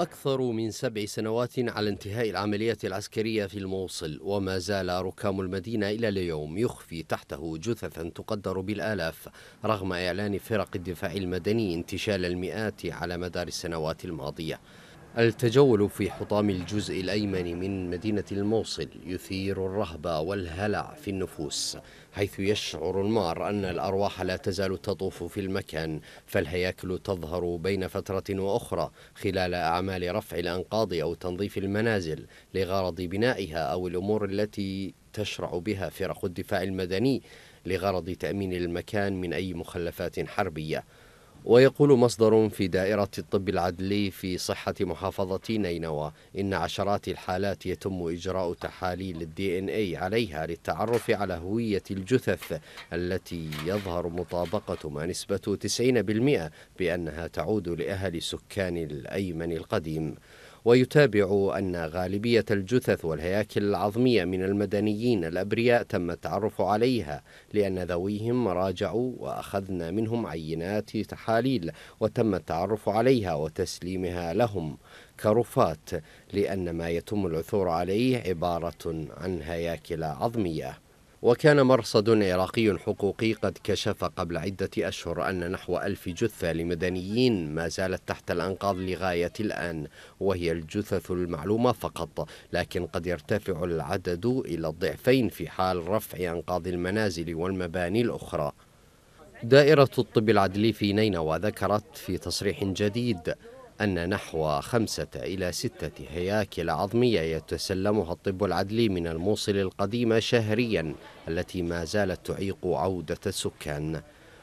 أكثر من سبع سنوات على انتهاء العملية العسكرية في الموصل وما زال ركام المدينة إلى اليوم يخفي تحته جثثا تقدر بالآلاف رغم إعلان فرق الدفاع المدني انتشال المئات على مدار السنوات الماضية التجول في حطام الجزء الأيمن من مدينة الموصل يثير الرهبة والهلع في النفوس حيث يشعر المار أن الأرواح لا تزال تطوف في المكان فالهياكل تظهر بين فترة وأخرى خلال أعمال رفع الأنقاض أو تنظيف المنازل لغرض بنائها أو الأمور التي تشرع بها فرق الدفاع المدني لغرض تأمين المكان من أي مخلفات حربية ويقول مصدر في دائرة الطب العدلي في صحة محافظة نينوى إن عشرات الحالات يتم إجراء تحاليل الدي إن إي عليها للتعرف على هوية الجثث التي يظهر مطابقة ما نسبة 90% بأنها تعود لأهل سكان الأيمن القديم ويتابع أن غالبية الجثث والهياكل العظمية من المدنيين الأبرياء تم التعرف عليها لأن ذويهم راجعوا وأخذنا منهم عينات تحاليل وتم التعرف عليها وتسليمها لهم كرفات لأن ما يتم العثور عليه عبارة عن هياكل عظمية وكان مرصد عراقي حقوقي قد كشف قبل عدة أشهر أن نحو ألف جثة لمدنيين ما زالت تحت الأنقاض لغاية الآن وهي الجثث المعلومة فقط لكن قد يرتفع العدد إلى الضعفين في حال رفع أنقاض المنازل والمباني الأخرى دائرة الطب العدلي في نينوى ذكرت في تصريح جديد أن نحو خمسة إلى ستة هياكل عظمية يتسلمها الطب العدلي من الموصل القديمة شهريا التي ما زالت تعيق عودة السكان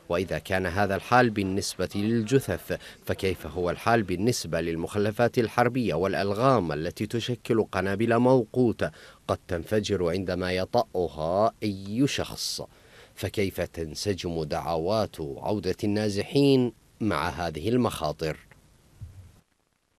وإذا كان هذا الحال بالنسبة للجثث فكيف هو الحال بالنسبة للمخلفات الحربية والألغام التي تشكل قنابل موقوتة قد تنفجر عندما يطأها أي شخص فكيف تنسجم دعوات عودة النازحين مع هذه المخاطر؟